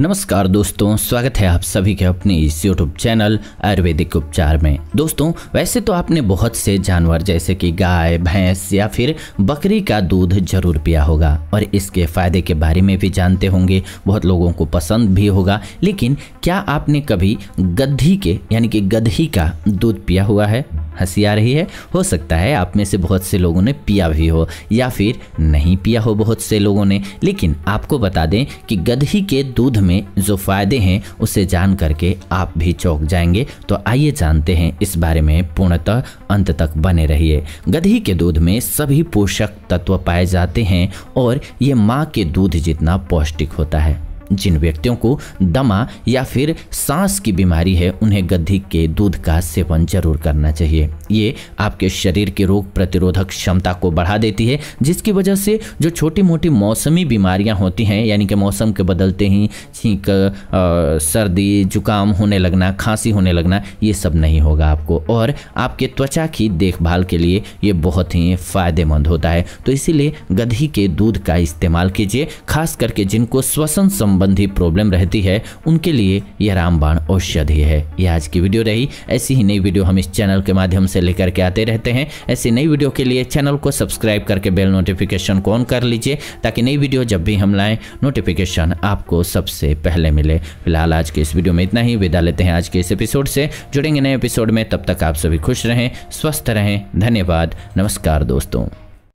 नमस्कार दोस्तों स्वागत है आप सभी के अपने इस यूट्यूब चैनल आयुर्वेदिक उपचार में दोस्तों वैसे तो आपने बहुत से जानवर जैसे कि गाय भैंस या फिर बकरी का दूध जरूर पिया होगा और इसके फायदे के बारे में भी जानते होंगे बहुत लोगों को पसंद भी होगा लेकिन क्या आपने कभी गद्दी के यानी कि गधी का दूध पिया हुआ है हंसी आ रही है हो सकता है आप में से बहुत से लोगों ने पिया भी हो या फिर नहीं पिया हो बहुत से लोगों ने लेकिन आपको बता दें कि गधी के दूध में जो फ़ायदे हैं उसे जान करके आप भी चौंक जाएंगे तो आइए जानते हैं इस बारे में पूर्णतः अंत तक बने रहिए गधी के दूध में सभी पोषक तत्व पाए जाते हैं और ये माँ के दूध जितना पौष्टिक होता है जिन व्यक्तियों को दमा या फिर सांस की बीमारी है उन्हें गद्दी के दूध का सेवन जरूर करना चाहिए ये आपके शरीर की रोग प्रतिरोधक क्षमता को बढ़ा देती है जिसकी वजह से जो छोटी मोटी मौसमी बीमारियां होती हैं यानी कि मौसम के बदलते ही छींक सर्दी जुकाम होने लगना खांसी होने लगना ये सब नहीं होगा आपको और आपके त्वचा की देखभाल के लिए ये बहुत ही फ़ायदेमंद होता है तो इसीलिए गधी के दूध का इस्तेमाल कीजिए खास करके जिनको श्वसन संबंधी प्रॉब्लम रहती है उनके लिए यह रामबाण औषधि है यह आज की वीडियो रही ऐसी ही नई वीडियो हम इस चैनल के माध्यम से लेकर के आते रहते हैं ऐसी नई वीडियो के लिए चैनल को सब्सक्राइब करके बेल नोटिफिकेशन को ऑन कर लीजिए ताकि नई वीडियो जब भी हम लाएँ नोटिफिकेशन आपको सबसे पहले मिले फिलहाल आज के इस वीडियो में इतना ही विदा लेते हैं आज के इस एपिसोड से जुड़ेंगे नए एपिसोड में तब तक आप सभी खुश रहें स्वस्थ रहें धन्यवाद नमस्कार दोस्तों